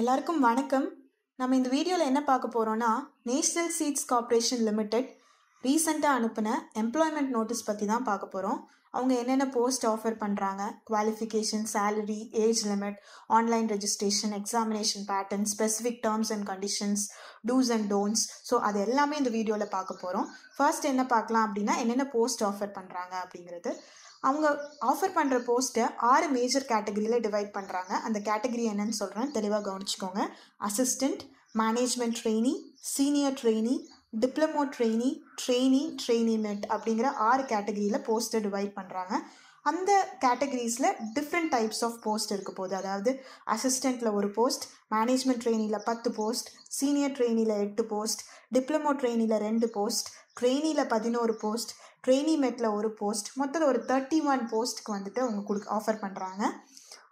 எல்லாருக்கும் வணக்கம் நம்ம இந்த வீடியோவில் என்ன பார்க்க போகிறோன்னா நேஷ்னல் சீட்ஸ் கார்பரேஷன் லிமிடெட் ரீசெண்டாக அனுப்பின எம்ப்ளாய்மெண்ட் நோட்டீஸ் பற்றி தான் பார்க்க போகிறோம் அவங்க என்னென்ன போஸ்ட் ஆஃபர் பண்ணுறாங்க qualification salary age limit online registration examination pattern specific terms and conditions dos and don'ts so அது எல்லாமே இந்த வீடியோவில் பார்க்க போகிறோம் ஃபர்ஸ்ட் என்ன பார்க்கலாம் அப்படின்னா என்னென்ன போஸ்ட் ஆஃபர் பண்ணுறாங்க அப்படிங்கிறது அவங்க ஆஃபர் பண்ணுற போஸ்ட்டை ஆறு மேஜர் கேட்டகரியில் டிவைட் பண்ணுறாங்க அந்த கேட்டகரி என்னன்னு சொல்கிறேன் தெளிவாக கவனிச்சிக்கோங்க assistant management trainee senior trainee diploma trainee trainee ட்ரெயினிமெண்ட் அப்படிங்கிற ஆறு கேட்டகரியில் போஸ்ட்டை டிவைட் பண்ணுறாங்க அந்த கேட்டகரிஸில் டிஃப்ரெண்ட் டைப்ஸ் ஆஃப் போஸ்ட் இருக்க போகுது அதாவது அசிஸ்டண்ட்டில் ஒரு போஸ்ட் மேனேஜ்மெண்ட் ட்ரெயினியில் பத்து போஸ்ட் சீனியர் ட்ரெயினியில் எட்டு போஸ்ட் டிப்ளமோ ட்ரெயினியில் ரெண்டு போஸ்ட் ட்ரெயினியில் பதினோரு போஸ்ட் ட்ரெயினி மெட்டில் ஒரு போஸ்ட் மொத்தத்தில் ஒரு தேர்ட்டி ஒன் போஸ்ட்டுக்கு வந்துட்டு அவங்க கொடு ஆஃபர் பண்ணுறாங்க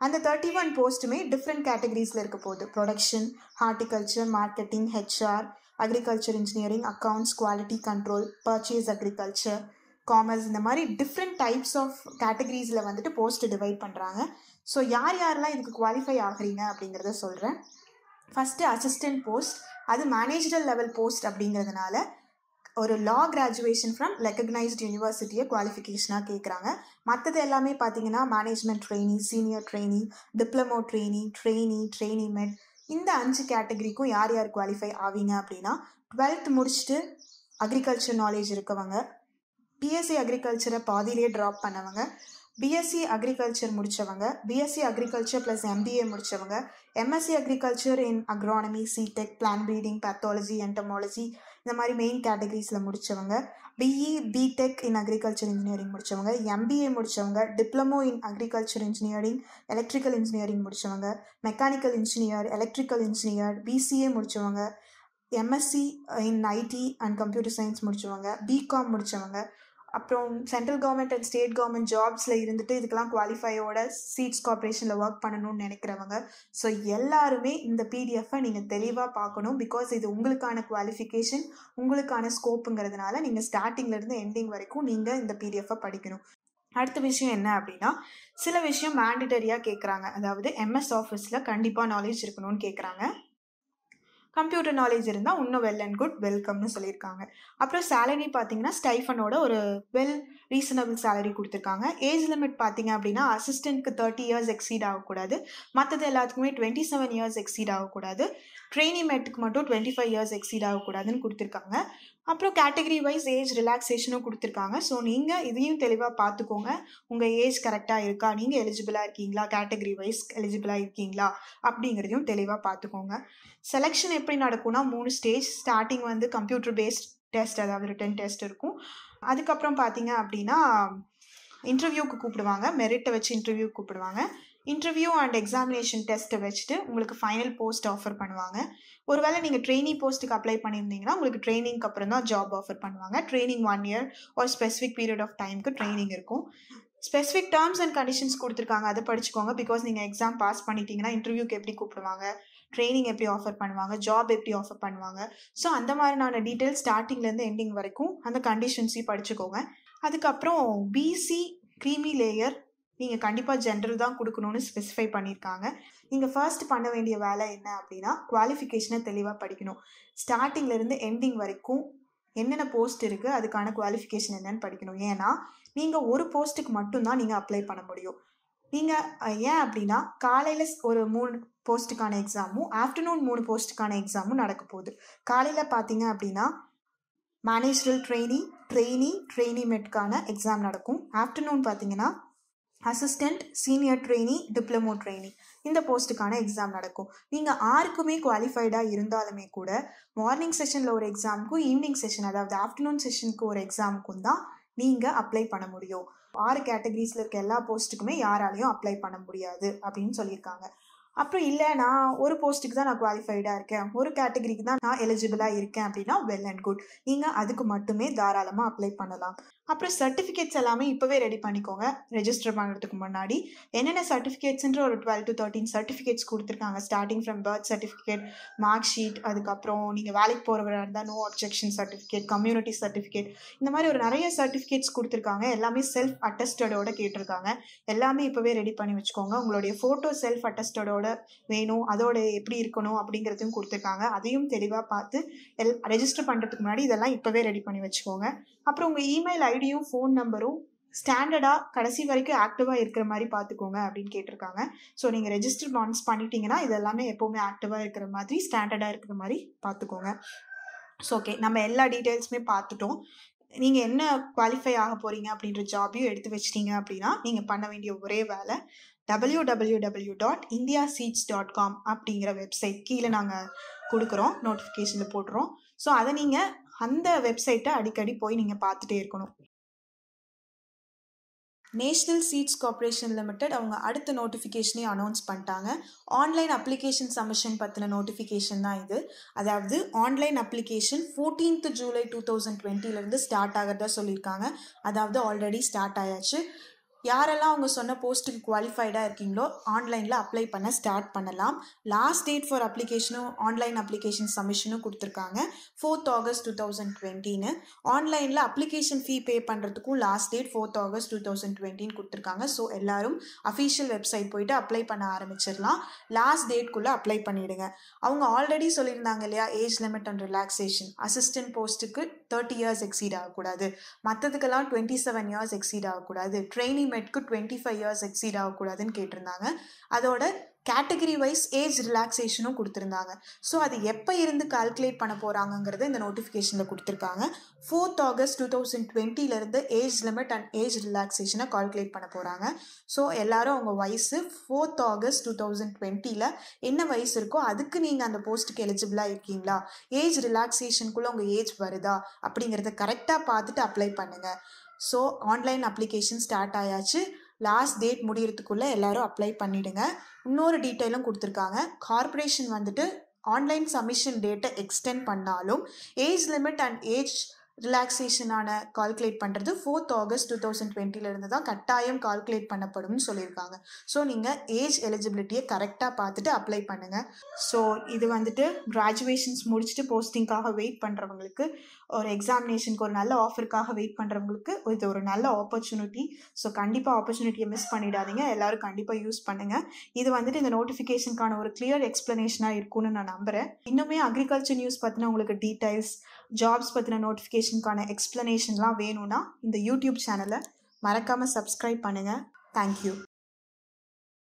அந்த தேர்ட்டி ஒன் போஸ்ட்டுமே டிஃப்ரெண்ட் கேட்டகரிஸில் இருக்க போகுது production horticulture marketing HR agriculture engineering accounts quality control purchase agriculture commerce இந்த மாதிரி டிஃப்ரெண்ட் டைப்ஸ் ஆஃப் கேட்டகரிஸில் வந்துட்டு போஸ்ட் டிவைட் பண்ணுறாங்க ஸோ யார் யாரெல்லாம் இதுக்கு குவாலிஃபை ஆகிறீங்க அப்படிங்கிறத சொல்கிறேன் ஃபஸ்ட்டு அசிஸ்டன்ட் போஸ்ட் அது மேனேஜரல் லெவல் போஸ்ட் அப்படிங்கிறதுனால ஒரு லா கிராஜுவேஷன் ஃப்ரம் ரெக்கக்னைஸ்ட் யூனிவர்சிட்டியை குவாலிஃபிகேஷனாக கேட்குறாங்க மற்றது எல்லாமே பார்த்தீங்கன்னா management trainee senior trainee diploma trainee trainee trainee mate இந்த அஞ்சு கேட்டகரிக்கும் யார் யார் குவாலிஃபை ஆவீங்க அப்படின்னா டுவெல்த் முடிச்சுட்டு அக்ரிகல்ச்சர் நாலேஜ் இருக்கவங்க பிஎஸ்சி அக்ரிகல்ச்சரை பாதியிலே ட்ராப் பண்ணவங்க பிஎஸ்சி அக்ரிகல்ச்சர் முடித்தவங்க பிஎஸ்சி அக்ரிகல்ச்சர் ப்ளஸ் எம்பிஏ முடித்தவங்க MSc agriculture in agronomy seed tech plant breeding pathology entomology இந்த மாதிரி மெயின் கேட்டகரிஸில் முடித்தவங்க BE BTech in agriculture engineering முடித்தவங்க எம்பிஏ முடித்தவங்க diploma in agriculture engineering electrical engineering முடித்தவங்க mechanical engineer electrical engineer BCA முடித்தவங்க MSc in IT and computer science முடித்தவங்க BCom முடித்தவங்க அப்புறம் central government and state government ஜாப்ஸில் இருந்துட்டு இதுக்கெல்லாம் குவாலிஃபையோட சீட்ஸ் கார்பரேஷனில் ஒர்க் பண்ணணும்னு நினைக்கிறவங்க ஸோ எல்லாருமே இந்த பிடிஎஃப்பை நீங்கள் தெளிவாக பார்க்கணும் பிகாஸ் இது உங்களுக்கான குவாலிஃபிகேஷன் உங்களுக்கான ஸ்கோப்புங்கிறதுனால நீங்கள் ஸ்டார்டிங்லேருந்து எண்டிங் வரைக்கும் நீங்கள் இந்த பிடிஎஃப்பை படிக்கணும் அடுத்த விஷயம் என்ன அப்படின்னா சில விஷயம் மேண்டிட்டரியாக கேட்குறாங்க அதாவது எம்எஸ் ஆஃபீஸில் கண்டிப்பாக நாலேஜ் இருக்கணும்னு கேட்குறாங்க கம்ப்யூட்டர் நாலேஜ் இருந்தால் இன்னும் வெல் அண்ட் குட் வெல்கம்னு சொல்லியிருக்காங்க அப்புறம் சேலரி பார்த்தீங்கன்னா ஸ்டைஃபனோட ஒரு வெல் ரீசனபிள் சேலரி கொடுத்துருக்காங்க ஏஜ் லிமிட் பார்த்தீங்க அப்படின்னா அசிஸ்டண்ட்க்கு தேர்ட்டி இயர்ஸ் எக்ஸீட் ஆகக்கூடாது மற்றது எல்லாத்துக்குமே டுவெண்ட்டி செவன் இயர்ஸ் எக்ஸீட் ஆகக்கூடாது ட்ரெயினி மேட்டுக்கு மட்டும் டுவெண்ட்டி ஃபைவ் இயர்ஸ் எக்ஸீட் ஆகக்கூடாதுன்னு கொடுத்துருக்காங்க அப்புறம் கேட்டகரி வைஸ் ஏஜ் ரிலாக்ஸேஷனும் கொடுத்துருக்காங்க ஸோ நீங்கள் இதையும் தெளிவாக பார்த்துக்கோங்க உங்கள் ஏஜ் கரெக்டாக இருக்கா நீங்கள் எலிஜிபிளாக இருக்கீங்களா கேட்டகரி வைஸ் எலிஜிபிளாக இருக்கீங்களா அப்படிங்கிறதையும் தெளிவாக பார்த்துக்கோங்க செலெக்ஷன் எப்படி நடக்கும்னா மூணு ஸ்டேஜ் ஸ்டார்டிங் வந்து கம்ப்யூட்டர் பேஸ்ட் டெஸ்ட் அதாவது ரிட்டன் டெஸ்ட் இருக்கும் அதுக்கப்புறம் பார்த்தீங்க அப்படின்னா இன்டர்வியூக்கு கூப்பிடுவாங்க மெரிட்டை வச்சு இன்டர்வியூ கூப்பிடுவாங்க இன்டர்வியூ அண்ட் எக்ஸாமினேஷன் டெஸ்ட்டை வச்சுட்டு உங்களுக்கு ஃபைனல் போஸ்ட் ஆஃபர் பண்ணுவாங்க ஒருவேளை நீங்கள் ட்ரெயினிங் போஸ்ட்டுக்கு அப்ளை பண்ணியிருந்தீங்கன்னா உங்களுக்கு ட்ரெயினிங்க்கு அப்புறம் தான் ஜாப் ஆஃபர் பண்ணுவாங்க ட்ரைனிங் ஒன் இயர் ஒரு ஸ்பெசிஃபிக் பீரியட் ஆஃப் டைமுக்கு ட்ரெயினிங் இருக்கும் ஸ்பெசிஃபிக் டேர்ம்ஸ் அண்ட் கண்டிஷன்ஸ் கொடுத்துருக்காங்க அதை படிச்சுக்கோங்க பிகாஸ் நீங்கள் எக்ஸாம் பாஸ் பண்ணிட்டீங்கன்னா இன்டர்வியூக்கு எப்படி கூப்பிடுவாங்க ட்ரைனிங் எப்படி ஆஃபர் பண்ணுவாங்க ஜாப் எப்படி ஆஃபர் பண்ணுவாங்க ஸோ அந்த மாதிரியான டீட்டெயில்ஸ் ஸ்டார்டிங்லேருந்து எண்டிங் வரைக்கும் அந்த கண்டிஷன்ஸையும் படிச்சுக்கோங்க அதுக்கப்புறம் பிசி க்ரீமி லேயர் நீங்கள் கண்டிப்பாக ஜென்ரல் தான் கொடுக்கணும்னு ஸ்பெசிஃபை பண்ணியிருக்காங்க நீங்கள் ஃபர்ஸ்ட் பண்ண வேண்டிய வேலை என்ன அப்படின்னா குவாலிஃபிகேஷனை தெளிவாக படிக்கணும் ஸ்டார்டிங்லேருந்து எண்டிங் வரைக்கும் என்னென்ன போஸ்ட் இருக்குது அதுக்கான குவாலிஃபிகேஷன் என்னன்னு படிக்கணும் ஏன்னா நீங்கள் ஒரு போஸ்ட்டுக்கு மட்டும்தான் நீங்கள் அப்ளை பண்ண முடியும் நீங்கள் ஏன் அப்படின்னா காலையில் ஒரு மூணு போஸ்ட்டுக்கான எக்ஸாமும் ஆஃப்டர்நூன் மூணு போஸ்ட்டுக்கான எக்ஸாமும் நடக்க போகுது காலையில் பார்த்தீங்க அப்படின்னா மேனேஜரல் ட்ரெயினி ட்ரெயினி ட்ரெயினி மெட்கான எக்ஸாம் நடக்கும் ஆஃப்டர்நூன் பார்த்தீங்கன்னா assistant senior trainee diploma trainee இந்த போஸ்ட்டுக்கான எக்ஸாம் நடக்கும் நீங்கள் ஆருக்குமே குவாலிஃபைடாக இருந்தாலுமே கூட மார்னிங் செஷனில் ஒரு எக்ஸாமுக்கும் ஈவினிங் செஷன் அதாவது ஆஃப்டர்நூன் செஷனுக்கு ஒரு எக்ஸாமுக்கும் தான் நீங்கள் அப்ளை பண்ண முடியும் ஆறு கேட்டகரிஸில் இருக்க எல்லா போஸ்ட்டுக்குமே யாராலையும் அப்ளை பண்ண முடியாது அப்படின்னு சொல்லியிருக்காங்க அப்புறம் இல்லை நான் ஒரு போஸ்ட்டுக்கு தான் நான் குவாலிஃபைடாக இருக்கேன் ஒரு கேட்டகரிக்கு தான் நான் எலிஜிபிளாக இருக்கேன் அப்படின்னா வெல் அண்ட் குட் நீங்கள் அதுக்கு மட்டுமே தாராளமாக அப்ளை பண்ணலாம் அப்புறம் சர்டிஃபிகேட்ஸ் எல்லாமே இப்போவே ரெடி பண்ணிக்கோங்க ரெஜிஸ்டர் பண்ணுறதுக்கு முன்னாடி என்னென்ன சர்டிஃபிகேட்ஸ்ன்ற ஒரு டுவெல் டு தேர்ட்டின் சர்டிஃபிகேட்ஸ் கொடுத்துருக்காங்க starting from birth certificate mark sheet அதுக்கப்புறம் நீங்கள் வேலைக்கு போகிறவராக இருந்தால் no objection certificate community certificate இந்த மாதிரி ஒரு நிறைய சர்டிஃபிகேட்ஸ் கொடுத்துருக்காங்க எல்லாமே செல்ஃப் அட்டஸ்டடோட கேட்டிருக்காங்க எல்லாமே இப்போவே ரெடி பண்ணி வச்சுக்கோங்க உங்களுடைய ஃபோட்டோ செல்ஃப் அட்டஸ்டடோட வேணும் அதோட எப்படி இருக்கணும் அப்படிங்கிறதையும் கொடுத்துருக்காங்க அதையும் தெளிவாக பார்த்து எல் ரெஜிஸ்டர் பண்ணுறதுக்கு முன்னாடி இதெல்லாம் இப்போவே ரெடி பண்ணி வச்சுக்கோங்க அப்புறம் உங்கள் இமெயில் ஐடியும் ஃபோன் நம்பரும் ஸ்டாண்டர்டாக கடைசி வரைக்கும் ஆக்டிவாக இருக்கிற மாதிரி பார்த்துக்கோங்க அப்படின்னு கேட்டிருக்காங்க ஸோ நீங்கள் ரெஜிஸ்டர் பான்ஸ் பண்ணிட்டீங்கன்னா இதெல்லாமே எப்போவுமே ஆக்டிவாக இருக்கிற மாதிரி ஸ்டாண்டர்டாக இருக்கிற மாதிரி பார்த்துக்கோங்க ஸோ ஓகே நம்ம எல்லா டீட்டெயில்ஸுமே பார்த்துட்டோம் நீங்கள் என்ன குவாலிஃபை ஆக போகிறீங்க அப்படின்ற ஜாபையும் எடுத்து வச்சிட்டீங்க அப்படின்னா நீங்கள் பண்ண வேண்டிய ஒரே வேலை W W W dot India seeds dot com அப்படிங்கிற வெப்சைட் கீழே நாங்கள் கொடுக்குறோம் நோட்டிஃபிகேஷனில் போடுறோம் ஸோ அதை நீங்கள் அந்த வெப்சைட்டை அடிக்கடி போய் நீங்கள் பார்த்துட்டே இருக்கணும் நேஷ்னல் சீட்ஸ் கார்பரேஷன் லிமிடெட் அவங்க அடுத்த நோட்டிஃபிகேஷனே அனௌன்ஸ் பண்ணிட்டாங்க ஆன்லைன் அப்ளிகேஷன் சப்மிஷன் பற்றின நோட்டிஃபிகேஷன் தான் இது அதாவது online application fourteenth July two thousand டுவெண்ட்டிலேருந்து ஸ்டார்ட் ஆகிறதா சொல்லியிருக்காங்க அதாவது ஆல்ரெடி ஸ்டார்ட் ஆயாச்சு யாரெல்லாம் அவங்க சொன்ன போஸ்ட்டுக்கு குவாலிஃபைடாக இருக்கீங்களோ ஆன்லைனில் அப்ளை பண்ண ஸ்டார்ட் பண்ணலாம் லாஸ்ட் டேட் ஃபார் அப்ளிகேஷனும் ஆன்லைன் அப்ளிகேஷன் சப்மிஷனும் கொடுத்துருக்காங்க ஃபோர்த் ஆகஸ்ட் டூ தௌசண்ட் டுவெண்ட்டின்னு ஆன்லைனில் அப்ளிகேஷன் ஃபீ பே பண்ணுறதுக்கும் last date fourth August two thousand டுவெண்ட்டின்னு கொடுத்துருக்காங்க ஸோ எல்லாரும் அஃபீஷியல் வெப்சைட் போயிட்டு அப்ளை பண்ண ஆரம்பிச்சிடலாம் லாஸ்ட் டேட்குள்ளே அப்ளை பண்ணிவிடுங்க அவங்க ஆல்ரெடி சொல்லியிருந்தாங்க இல்லையா age limit and relaxation assistant போஸ்ட்டுக்கு தேர்ட்டி இயர்ஸ் எக்ஸீட் ஆகக்கூடாது மற்றதுக்கெல்லாம் டுவெண்ட்டி செவன் இயர்ஸ் எக்ஸீட் ஆகக்கூடாது ட்ரைனிங் மெட்க்கு டுவெண்ட்டி ஃபைவ் இயர்ஸ் எக்ஸீட் ஆகக்கூடாதுன்னு கேட்டிருந்தாங்க அதோட கேட்டகரி வைஸ் ஏஜ் ரிலாக்ஸேஷனும் கொடுத்துருந்தாங்க ஸோ அது எப்போ இருந்து கால்குலேட் பண்ண போகிறாங்கங்கிறத இந்த நோட்டிஃபிகேஷனில் கொடுத்துருக்காங்க ஃபோர்த் ஆகஸ்ட் டூ தௌசண்ட் டுவெண்ட்டிலேருந்து ஏஜ் லிமிட் அண்ட் ஏஜ் ரிலாக்ஸேஷனை கால்குலேட் பண்ண போகிறாங்க ஸோ எல்லாரும் அவங்க வயசு ஃபோர்த் ஆகஸ்ட் டூ தௌசண்ட் டுவெண்ட்டியில் என்ன வயசு இருக்கோ அதுக்கு நீங்கள் அந்த போஸ்ட்டுக்கு எலிஜிபிளாக இருக்கீங்களா ஏஜ் ரிலாக்ஸேஷனுக்குள்ளே உங்கள் ஏஜ் வருதா அப்படிங்கிறத கரெக்டாக பார்த்துட்டு அப்ளை பண்ணுங்கள் ஸோ ஆன்லைன் அப்ளிகேஷன் ஸ்டார்ட் ஆயாச்சு லாஸ்ட் டேட் முடியறதுக்குள்ளே எல்லாரும் அப்ளை பண்ணிவிடுங்க இன்னொரு டீட்டெயிலும் கொடுத்துருக்காங்க கார்பரேஷன் வந்துட்டு ஆன்லைன் சப்மிஷன் டேட்டை எக்ஸ்டெண்ட் பண்ணாலும் ஏஜ் லிமிட் அண்ட் ஏஜ் ரிலாக்ஸேஷனான கால்குலேட் பண்ணுறது ஃபோர்த் ஆகஸ்ட் டூ தௌசண்ட் டுவெண்ட்டிலேருந்து தான் கட்டாயம் கால்குலேட் பண்ணப்படும்னு சொல்லியிருக்காங்க ஸோ நீங்கள் ஏஜ் எலிஜிபிலிட்டியை கரெக்டாக பார்த்துட்டு அப்ளை பண்ணுங்கள் ஸோ இது வந்துட்டு கிராஜுவேஷன்ஸ் முடிச்சுட்டு போஸ்டிங்காக வெயிட் பண்ணுறவங்களுக்கு ஒரு எக்ஸாமினேஷனுக்கு ஒரு நல்ல ஆஃபருக்காக வெயிட் பண்ணுறவங்களுக்கு இது ஒரு நல்ல ஆப்பர்ச்சுனிட்டி ஸோ கண்டிப்பாக ஆப்பர்ச்சுனிட்டியை மிஸ் பண்ணிடாதீங்க எல்லோரும் கண்டிப்பாக யூஸ் பண்ணுங்கள் இது வந்துட்டு இந்த நோட்டிஃபிகேஷனுக்கான ஒரு கிளியர் எக்ஸ்ப்ளனேஷனாக இருக்கும்னு நான் நம்புகிறேன் இன்னுமே அக்ரிகல்ச்சர் நியூஸ் பார்த்தீங்கன்னா உங்களுக்கு டீட்டெயில்ஸ் ஜாப்ஸ் பற்றின நோட்டிஃபிகேஷனுக்கான எக்ஸ்ப்ளனேஷன்லாம் வேணும்னா இந்த யூடியூப் சேனலை மறக்காமல் சப்ஸ்கிரைப் பண்ணுங்கள் தேங்க்யூ